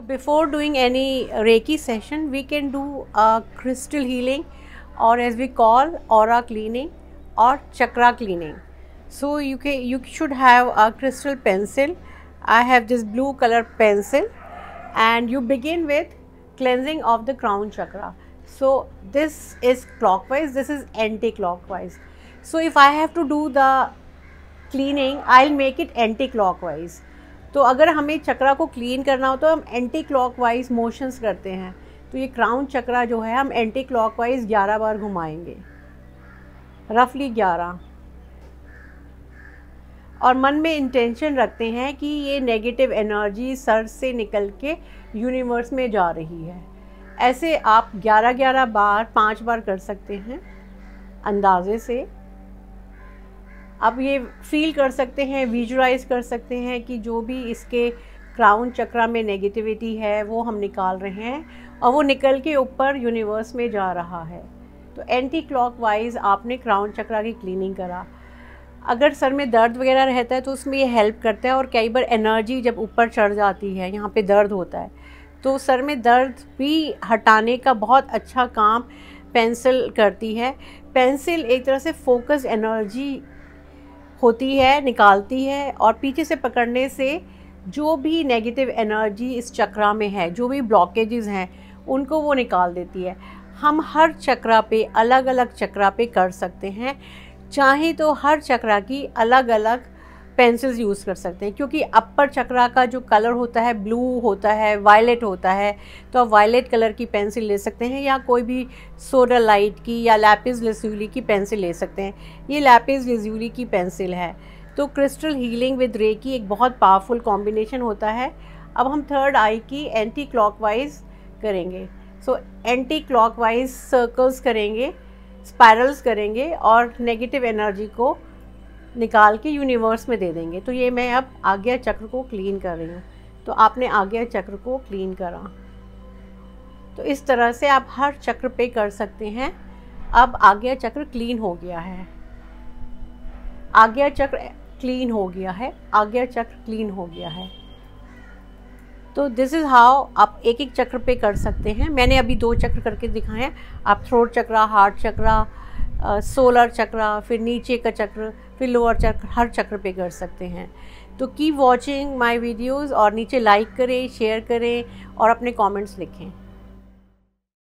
So before doing any Reiki session, we can do a crystal healing or as we call aura cleaning or chakra cleaning. So you can you should have a crystal pencil. I have this blue color pencil and you begin with cleansing of the crown chakra. So this is clockwise, this is anti-clockwise. So if I have to do the cleaning, I'll make it anti-clockwise. तो अगर हमें चक्रा को clean करना हो तो हम anti clock wise motions करते हैं तो ये क्राउन चक्रा जो है हम एंटी क्लॉक वाइज ग्यारह बार घुमाएंगे रफली ग्यारह और मन में इंटेंशन रखते हैं कि ये नेगेटिव एनर्जी सर से निकल के यूनिवर्स में जा रही है ऐसे आप 11-11 बार पांच बार कर सकते हैं अंदाजे से आप ये फील कर सकते हैं विजुलाइज कर सकते हैं कि जो भी इसके क्राउन चक्रा में नेगेटिविटी है वो हम निकाल रहे हैं और वो निकल के ऊपर यूनिवर्स में जा रहा है तो एंटी क्लॉक वाइज आपने क्राउन चक्रा की क्लीनिंग करा अगर सर में दर्द वगैरह रहता है तो उसमें ये हेल्प करता है और कई बार एनर्जी जब ऊपर चढ़ जाती है यहाँ पे दर्द होता है तो सर में दर्द भी हटाने का बहुत अच्छा काम पेंसिल करती है पेंसिल एक तरह से फोकस एनर्जी होती है निकालती है और पीछे से पकड़ने से जो भी नेगेटिव एनर्जी इस चक्रा में है जो भी ब्लॉकेजेस हैं उनको वो निकाल देती है हम हर चक्रा पे अलग अलग चक्रा पे कर सकते हैं चाहे तो हर चक्रा की अलग अलग पेंसिल्स यूज़ कर सकते हैं क्योंकि अपर चक्रा का जो कलर होता है ब्लू होता है वायलेट होता है तो आप वायलेट कलर की पेंसिल ले सकते हैं या कोई भी सोडा लाइट की या लैपिस लिज्यूली की पेंसिल ले सकते हैं ये लैपिस लिज्यूली की पेंसिल है तो क्रिस्टल हीलिंग विद रे की एक बहुत पावरफुल कॉम्बिनेशन होता है अब हम थर्ड आई की एंटी वाइज करेंगे सो एंटी वाइज सर्कल्स करेंगे स्पायरल्स करेंगे और नेगेटिव एनर्जी को निकाल के यूनिवर्स में दे देंगे तो ये मैं अब आज्ञा चक्र को क्लीन कर रही हूँ तो आपने आज्ञा चक्र को क्लीन करा तो इस तरह से आप हर चक्र पे कर सकते हैं अब आज्ञा चक्र क्लीन हो गया है आज्ञा चक्र क्लीन हो गया है आज्ञा चक्र क्लीन हो गया है तो दिस इज़ हाउ आप एक एक चक्र पे कर सकते हैं मैंने अभी दो चक्र करके दिखाए हैं आप throat chakra heart chakra solar chakra फिर नीचे का चक्र फिर लोअर चक्र हर चक्र पे कर सकते हैं तो कीप वॉचिंग माई वीडियोज़ और नीचे लाइक करें शेयर करें और अपने कॉमेंट्स लिखें